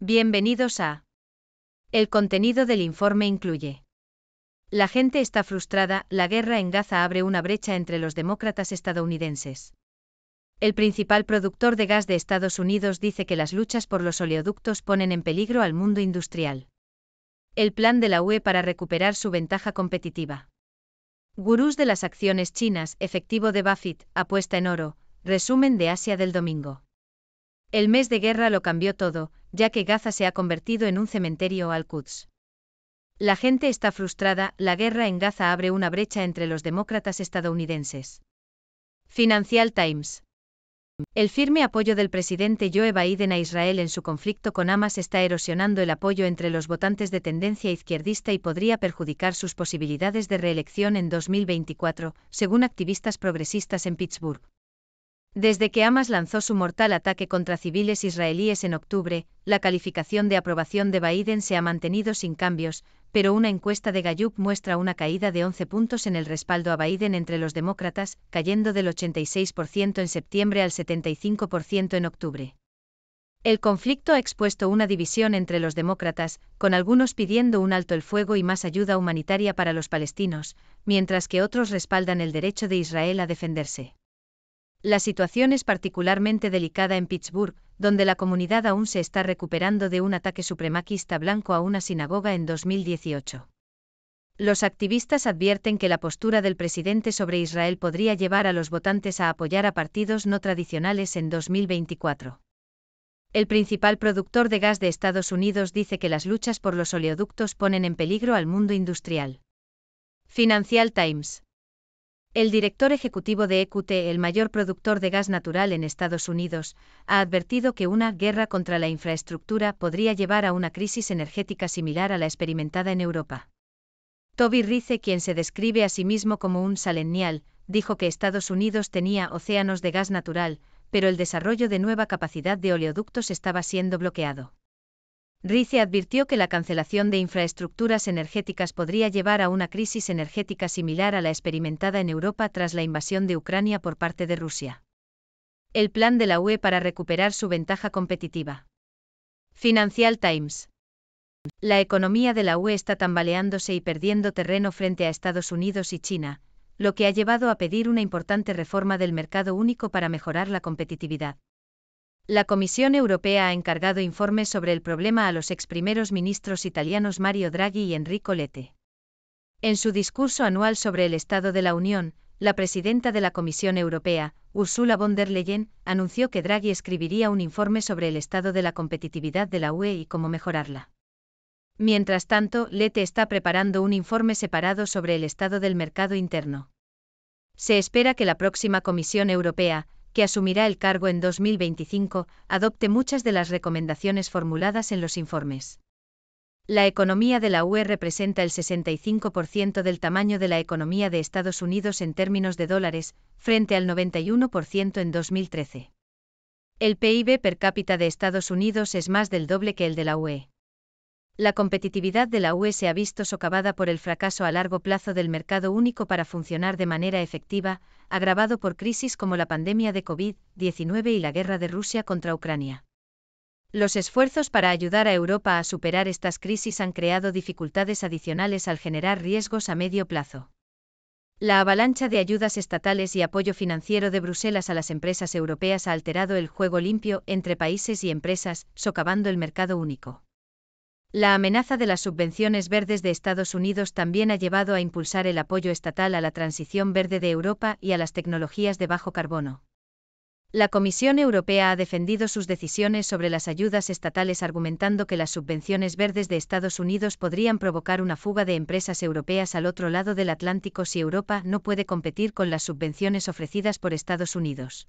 Bienvenidos a... El contenido del informe incluye. La gente está frustrada, la guerra en Gaza abre una brecha entre los demócratas estadounidenses. El principal productor de gas de Estados Unidos dice que las luchas por los oleoductos ponen en peligro al mundo industrial. El plan de la UE para recuperar su ventaja competitiva. Gurús de las acciones chinas, efectivo de Buffett, apuesta en oro, resumen de Asia del domingo. El mes de guerra lo cambió todo, ya que Gaza se ha convertido en un cementerio al-Quds. La gente está frustrada, la guerra en Gaza abre una brecha entre los demócratas estadounidenses. Financial Times. El firme apoyo del presidente Joe Biden a Israel en su conflicto con Hamas está erosionando el apoyo entre los votantes de tendencia izquierdista y podría perjudicar sus posibilidades de reelección en 2024, según activistas progresistas en Pittsburgh. Desde que Hamas lanzó su mortal ataque contra civiles israelíes en octubre, la calificación de aprobación de Biden se ha mantenido sin cambios, pero una encuesta de Gallup muestra una caída de 11 puntos en el respaldo a Biden entre los demócratas, cayendo del 86% en septiembre al 75% en octubre. El conflicto ha expuesto una división entre los demócratas, con algunos pidiendo un alto el fuego y más ayuda humanitaria para los palestinos, mientras que otros respaldan el derecho de Israel a defenderse. La situación es particularmente delicada en Pittsburgh, donde la comunidad aún se está recuperando de un ataque supremacista blanco a una sinagoga en 2018. Los activistas advierten que la postura del presidente sobre Israel podría llevar a los votantes a apoyar a partidos no tradicionales en 2024. El principal productor de gas de Estados Unidos dice que las luchas por los oleoductos ponen en peligro al mundo industrial. Financial Times el director ejecutivo de EQT, el mayor productor de gas natural en Estados Unidos, ha advertido que una guerra contra la infraestructura podría llevar a una crisis energética similar a la experimentada en Europa. Toby Rice, quien se describe a sí mismo como un salenial, dijo que Estados Unidos tenía océanos de gas natural, pero el desarrollo de nueva capacidad de oleoductos estaba siendo bloqueado. Rice advirtió que la cancelación de infraestructuras energéticas podría llevar a una crisis energética similar a la experimentada en Europa tras la invasión de Ucrania por parte de Rusia. El plan de la UE para recuperar su ventaja competitiva. Financial Times. La economía de la UE está tambaleándose y perdiendo terreno frente a Estados Unidos y China, lo que ha llevado a pedir una importante reforma del mercado único para mejorar la competitividad. La Comisión Europea ha encargado informes sobre el problema a los ex primeros ministros italianos Mario Draghi y Enrico Lete. En su discurso anual sobre el Estado de la Unión, la presidenta de la Comisión Europea, Ursula von der Leyen, anunció que Draghi escribiría un informe sobre el estado de la competitividad de la UE y cómo mejorarla. Mientras tanto, Lete está preparando un informe separado sobre el estado del mercado interno. Se espera que la próxima Comisión Europea, que asumirá el cargo en 2025, adopte muchas de las recomendaciones formuladas en los informes. La economía de la UE representa el 65% del tamaño de la economía de Estados Unidos en términos de dólares, frente al 91% en 2013. El PIB per cápita de Estados Unidos es más del doble que el de la UE. La competitividad de la UE se ha visto socavada por el fracaso a largo plazo del mercado único para funcionar de manera efectiva, agravado por crisis como la pandemia de COVID-19 y la guerra de Rusia contra Ucrania. Los esfuerzos para ayudar a Europa a superar estas crisis han creado dificultades adicionales al generar riesgos a medio plazo. La avalancha de ayudas estatales y apoyo financiero de Bruselas a las empresas europeas ha alterado el juego limpio entre países y empresas, socavando el mercado único. La amenaza de las subvenciones verdes de Estados Unidos también ha llevado a impulsar el apoyo estatal a la transición verde de Europa y a las tecnologías de bajo carbono. La Comisión Europea ha defendido sus decisiones sobre las ayudas estatales argumentando que las subvenciones verdes de Estados Unidos podrían provocar una fuga de empresas europeas al otro lado del Atlántico si Europa no puede competir con las subvenciones ofrecidas por Estados Unidos.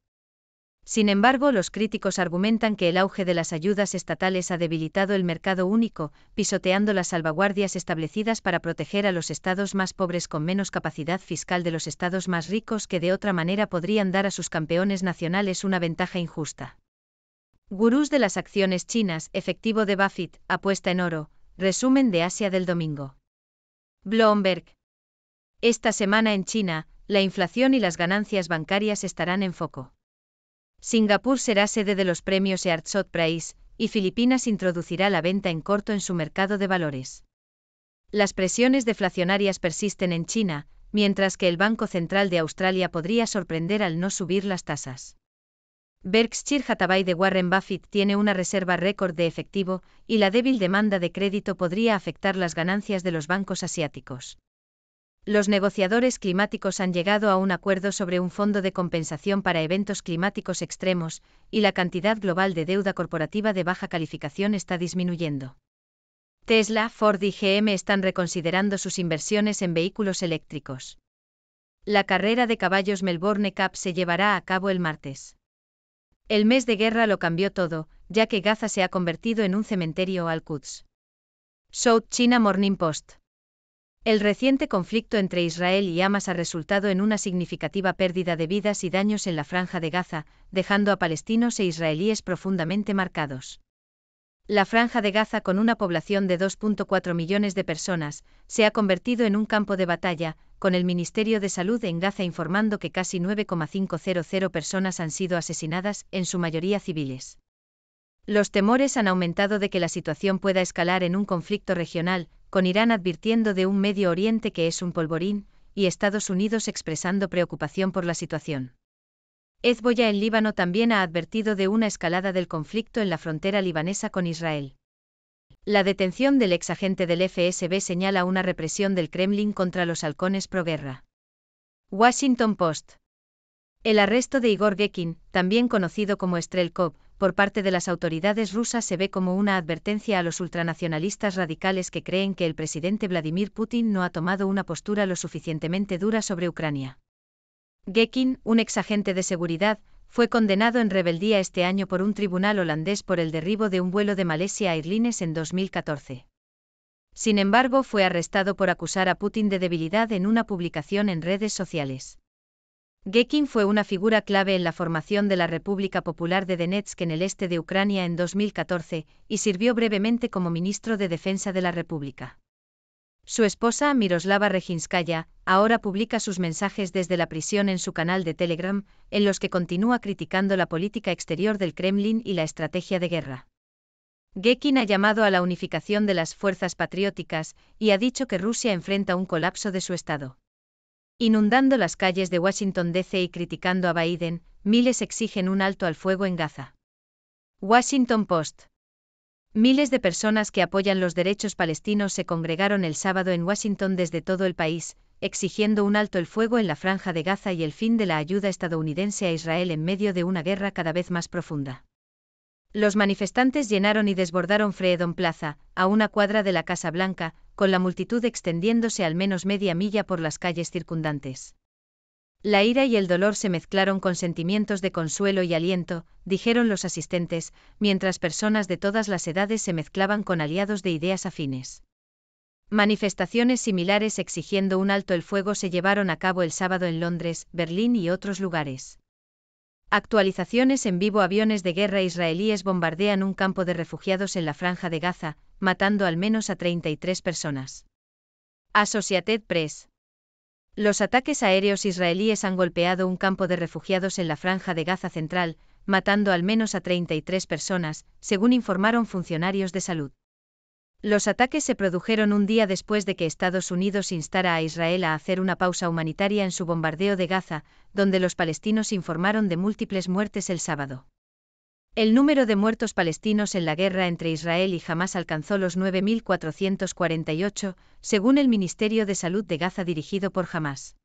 Sin embargo, los críticos argumentan que el auge de las ayudas estatales ha debilitado el mercado único, pisoteando las salvaguardias establecidas para proteger a los estados más pobres con menos capacidad fiscal de los estados más ricos que de otra manera podrían dar a sus campeones nacionales una ventaja injusta. Gurús de las acciones chinas, efectivo de Buffett, apuesta en oro, resumen de Asia del domingo. Bloomberg. Esta semana en China, la inflación y las ganancias bancarias estarán en foco. Singapur será sede de los premios Earthshot Prize, y Filipinas introducirá la venta en corto en su mercado de valores. Las presiones deflacionarias persisten en China, mientras que el Banco Central de Australia podría sorprender al no subir las tasas. Berkshire Hathaway de Warren Buffett tiene una reserva récord de efectivo, y la débil demanda de crédito podría afectar las ganancias de los bancos asiáticos. Los negociadores climáticos han llegado a un acuerdo sobre un fondo de compensación para eventos climáticos extremos, y la cantidad global de deuda corporativa de baja calificación está disminuyendo. Tesla, Ford y GM están reconsiderando sus inversiones en vehículos eléctricos. La carrera de caballos Melbourne Cup se llevará a cabo el martes. El mes de guerra lo cambió todo, ya que Gaza se ha convertido en un cementerio al Quds. South China Morning Post. El reciente conflicto entre Israel y Hamas ha resultado en una significativa pérdida de vidas y daños en la franja de Gaza, dejando a palestinos e israelíes profundamente marcados. La franja de Gaza, con una población de 2.4 millones de personas, se ha convertido en un campo de batalla, con el Ministerio de Salud en Gaza informando que casi 9,500 personas han sido asesinadas, en su mayoría civiles. Los temores han aumentado de que la situación pueda escalar en un conflicto regional, con Irán advirtiendo de un Medio Oriente que es un polvorín, y Estados Unidos expresando preocupación por la situación. Hezbollah en Líbano también ha advertido de una escalada del conflicto en la frontera libanesa con Israel. La detención del ex agente del FSB señala una represión del Kremlin contra los halcones proguerra. Washington Post. El arresto de Igor Gekin, también conocido como Strelkov, por parte de las autoridades rusas se ve como una advertencia a los ultranacionalistas radicales que creen que el presidente Vladimir Putin no ha tomado una postura lo suficientemente dura sobre Ucrania. Gekin, un exagente de seguridad, fue condenado en rebeldía este año por un tribunal holandés por el derribo de un vuelo de a Airlines en 2014. Sin embargo, fue arrestado por acusar a Putin de debilidad en una publicación en redes sociales. Gekin fue una figura clave en la formación de la República Popular de Donetsk en el este de Ucrania en 2014 y sirvió brevemente como ministro de Defensa de la República. Su esposa Miroslava Reginskaya, ahora publica sus mensajes desde la prisión en su canal de Telegram, en los que continúa criticando la política exterior del Kremlin y la estrategia de guerra. Gekin ha llamado a la unificación de las fuerzas patrióticas y ha dicho que Rusia enfrenta un colapso de su Estado. Inundando las calles de Washington, D.C. y criticando a Biden, miles exigen un alto al fuego en Gaza. Washington Post. Miles de personas que apoyan los derechos palestinos se congregaron el sábado en Washington desde todo el país, exigiendo un alto el fuego en la franja de Gaza y el fin de la ayuda estadounidense a Israel en medio de una guerra cada vez más profunda. Los manifestantes llenaron y desbordaron Freedom Plaza, a una cuadra de la Casa Blanca, con la multitud extendiéndose al menos media milla por las calles circundantes. La ira y el dolor se mezclaron con sentimientos de consuelo y aliento, dijeron los asistentes, mientras personas de todas las edades se mezclaban con aliados de ideas afines. Manifestaciones similares exigiendo un alto el fuego se llevaron a cabo el sábado en Londres, Berlín y otros lugares. Actualizaciones en vivo Aviones de guerra israelíes bombardean un campo de refugiados en la franja de Gaza, matando al menos a 33 personas. Associated Press. Los ataques aéreos israelíes han golpeado un campo de refugiados en la franja de Gaza central, matando al menos a 33 personas, según informaron funcionarios de salud. Los ataques se produjeron un día después de que Estados Unidos instara a Israel a hacer una pausa humanitaria en su bombardeo de Gaza, donde los palestinos informaron de múltiples muertes el sábado. El número de muertos palestinos en la guerra entre Israel y Hamas alcanzó los 9.448, según el Ministerio de Salud de Gaza dirigido por Hamas.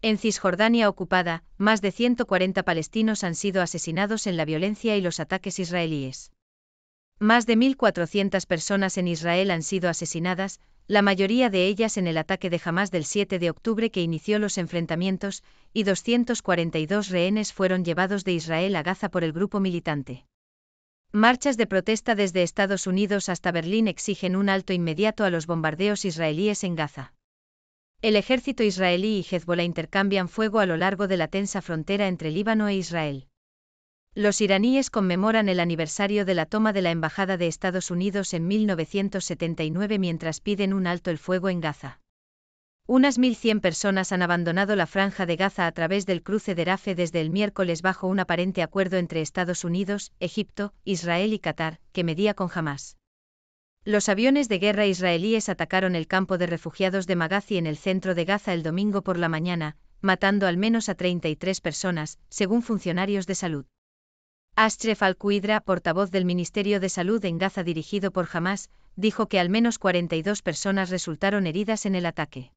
En Cisjordania ocupada, más de 140 palestinos han sido asesinados en la violencia y los ataques israelíes. Más de 1.400 personas en Israel han sido asesinadas, la mayoría de ellas en el ataque de Hamas del 7 de octubre que inició los enfrentamientos, y 242 rehenes fueron llevados de Israel a Gaza por el grupo militante. Marchas de protesta desde Estados Unidos hasta Berlín exigen un alto inmediato a los bombardeos israelíes en Gaza. El ejército israelí y Hezbollah intercambian fuego a lo largo de la tensa frontera entre Líbano e Israel. Los iraníes conmemoran el aniversario de la toma de la Embajada de Estados Unidos en 1979 mientras piden un alto el fuego en Gaza. Unas 1.100 personas han abandonado la franja de Gaza a través del cruce de Rafe desde el miércoles bajo un aparente acuerdo entre Estados Unidos, Egipto, Israel y Qatar, que medía con Hamas. Los aviones de guerra israelíes atacaron el campo de refugiados de Magazi en el centro de Gaza el domingo por la mañana, matando al menos a 33 personas, según funcionarios de salud. Ashraf al portavoz del Ministerio de Salud en Gaza dirigido por Hamas, dijo que al menos 42 personas resultaron heridas en el ataque.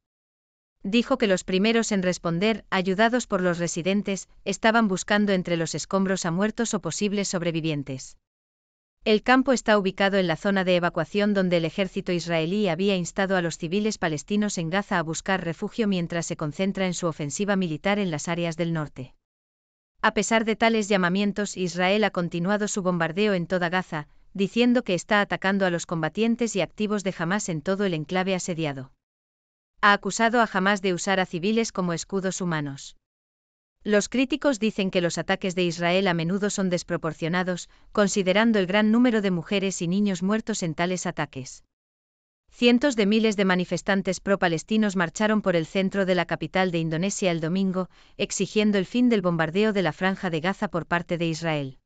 Dijo que los primeros en responder, ayudados por los residentes, estaban buscando entre los escombros a muertos o posibles sobrevivientes. El campo está ubicado en la zona de evacuación donde el ejército israelí había instado a los civiles palestinos en Gaza a buscar refugio mientras se concentra en su ofensiva militar en las áreas del norte. A pesar de tales llamamientos, Israel ha continuado su bombardeo en toda Gaza, diciendo que está atacando a los combatientes y activos de Hamas en todo el enclave asediado. Ha acusado a Hamas de usar a civiles como escudos humanos. Los críticos dicen que los ataques de Israel a menudo son desproporcionados, considerando el gran número de mujeres y niños muertos en tales ataques. Cientos de miles de manifestantes pro-palestinos marcharon por el centro de la capital de Indonesia el domingo, exigiendo el fin del bombardeo de la franja de Gaza por parte de Israel.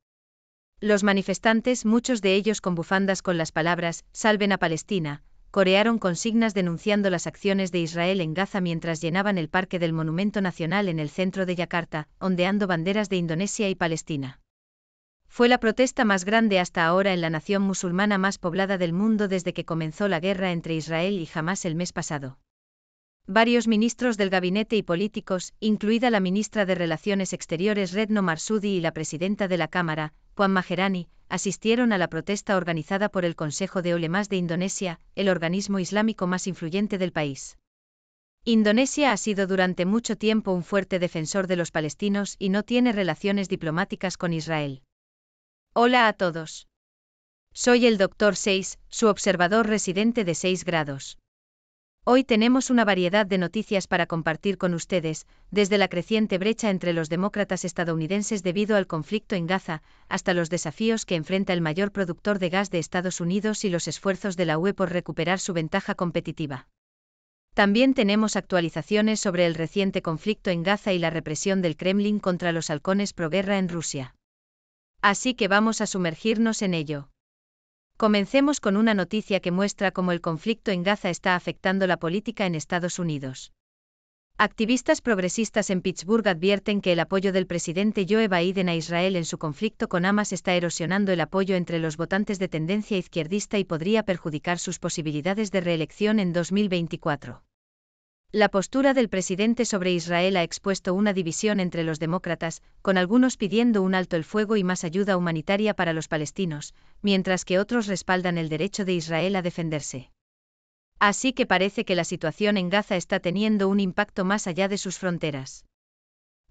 Los manifestantes, muchos de ellos con bufandas con las palabras Salven a Palestina, corearon consignas denunciando las acciones de Israel en Gaza mientras llenaban el parque del Monumento Nacional en el centro de Yakarta, ondeando banderas de Indonesia y Palestina. Fue la protesta más grande hasta ahora en la nación musulmana más poblada del mundo desde que comenzó la guerra entre Israel y Hamas el mes pasado. Varios ministros del gabinete y políticos, incluida la ministra de Relaciones Exteriores Redno Marsudi y la presidenta de la Cámara, Juan Majerani, asistieron a la protesta organizada por el Consejo de Olemas de Indonesia, el organismo islámico más influyente del país. Indonesia ha sido durante mucho tiempo un fuerte defensor de los palestinos y no tiene relaciones diplomáticas con Israel. Hola a todos. Soy el Dr. 6, su observador residente de 6 grados. Hoy tenemos una variedad de noticias para compartir con ustedes, desde la creciente brecha entre los demócratas estadounidenses debido al conflicto en Gaza, hasta los desafíos que enfrenta el mayor productor de gas de Estados Unidos y los esfuerzos de la UE por recuperar su ventaja competitiva. También tenemos actualizaciones sobre el reciente conflicto en Gaza y la represión del Kremlin contra los halcones proguerra en Rusia. Así que vamos a sumergirnos en ello. Comencemos con una noticia que muestra cómo el conflicto en Gaza está afectando la política en Estados Unidos. Activistas progresistas en Pittsburgh advierten que el apoyo del presidente Joe Biden a Israel en su conflicto con Hamas está erosionando el apoyo entre los votantes de tendencia izquierdista y podría perjudicar sus posibilidades de reelección en 2024. La postura del presidente sobre Israel ha expuesto una división entre los demócratas, con algunos pidiendo un alto el fuego y más ayuda humanitaria para los palestinos, mientras que otros respaldan el derecho de Israel a defenderse. Así que parece que la situación en Gaza está teniendo un impacto más allá de sus fronteras.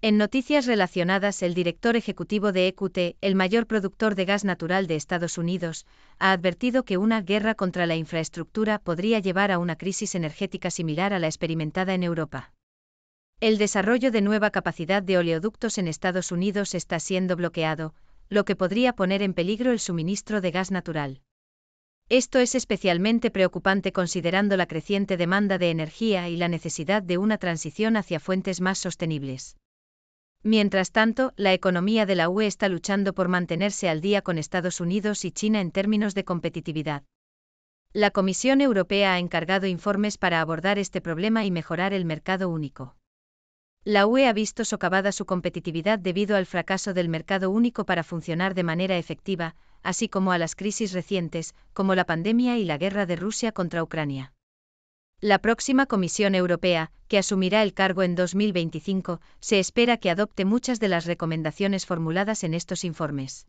En noticias relacionadas, el director ejecutivo de EQT, el mayor productor de gas natural de Estados Unidos, ha advertido que una guerra contra la infraestructura podría llevar a una crisis energética similar a la experimentada en Europa. El desarrollo de nueva capacidad de oleoductos en Estados Unidos está siendo bloqueado, lo que podría poner en peligro el suministro de gas natural. Esto es especialmente preocupante considerando la creciente demanda de energía y la necesidad de una transición hacia fuentes más sostenibles. Mientras tanto, la economía de la UE está luchando por mantenerse al día con Estados Unidos y China en términos de competitividad. La Comisión Europea ha encargado informes para abordar este problema y mejorar el mercado único. La UE ha visto socavada su competitividad debido al fracaso del mercado único para funcionar de manera efectiva, así como a las crisis recientes, como la pandemia y la guerra de Rusia contra Ucrania. La próxima Comisión Europea, que asumirá el cargo en 2025, se espera que adopte muchas de las recomendaciones formuladas en estos informes.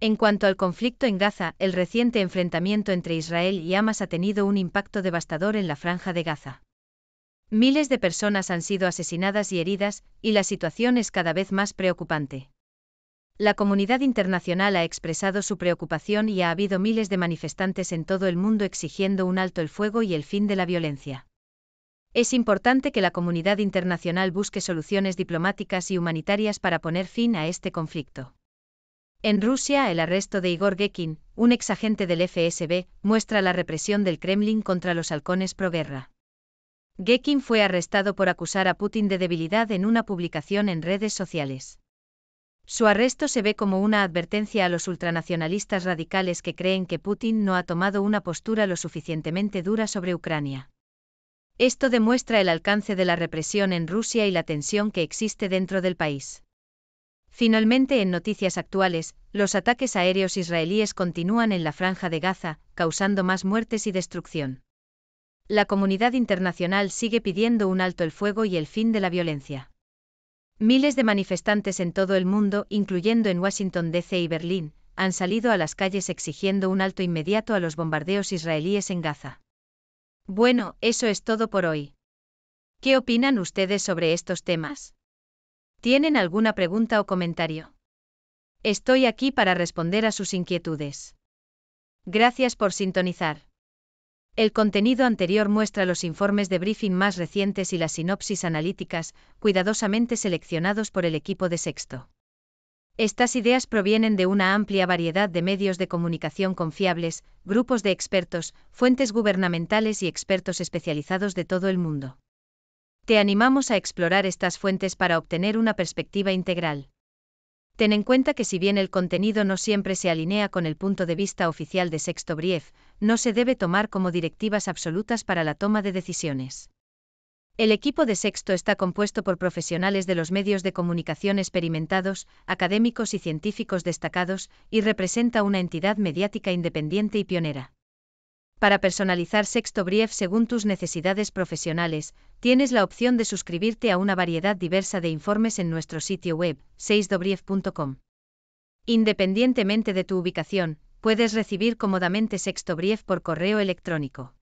En cuanto al conflicto en Gaza, el reciente enfrentamiento entre Israel y Hamas ha tenido un impacto devastador en la franja de Gaza. Miles de personas han sido asesinadas y heridas, y la situación es cada vez más preocupante. La comunidad internacional ha expresado su preocupación y ha habido miles de manifestantes en todo el mundo exigiendo un alto el fuego y el fin de la violencia. Es importante que la comunidad internacional busque soluciones diplomáticas y humanitarias para poner fin a este conflicto. En Rusia, el arresto de Igor Gekin, un exagente del FSB, muestra la represión del Kremlin contra los halcones proguerra. Gekin fue arrestado por acusar a Putin de debilidad en una publicación en redes sociales. Su arresto se ve como una advertencia a los ultranacionalistas radicales que creen que Putin no ha tomado una postura lo suficientemente dura sobre Ucrania. Esto demuestra el alcance de la represión en Rusia y la tensión que existe dentro del país. Finalmente, en noticias actuales, los ataques aéreos israelíes continúan en la franja de Gaza, causando más muertes y destrucción. La comunidad internacional sigue pidiendo un alto el fuego y el fin de la violencia. Miles de manifestantes en todo el mundo, incluyendo en Washington, D.C. y Berlín, han salido a las calles exigiendo un alto inmediato a los bombardeos israelíes en Gaza. Bueno, eso es todo por hoy. ¿Qué opinan ustedes sobre estos temas? ¿Tienen alguna pregunta o comentario? Estoy aquí para responder a sus inquietudes. Gracias por sintonizar. El contenido anterior muestra los informes de briefing más recientes y las sinopsis analíticas, cuidadosamente seleccionados por el equipo de Sexto. Estas ideas provienen de una amplia variedad de medios de comunicación confiables, grupos de expertos, fuentes gubernamentales y expertos especializados de todo el mundo. Te animamos a explorar estas fuentes para obtener una perspectiva integral. Ten en cuenta que si bien el contenido no siempre se alinea con el punto de vista oficial de Sexto Brief, no se debe tomar como directivas absolutas para la toma de decisiones. El equipo de Sexto está compuesto por profesionales de los medios de comunicación experimentados, académicos y científicos destacados, y representa una entidad mediática independiente y pionera. Para personalizar Sexto Brief según tus necesidades profesionales, tienes la opción de suscribirte a una variedad diversa de informes en nuestro sitio web, seisdobrief.com. Independientemente de tu ubicación, Puedes recibir cómodamente Sexto Brief por correo electrónico.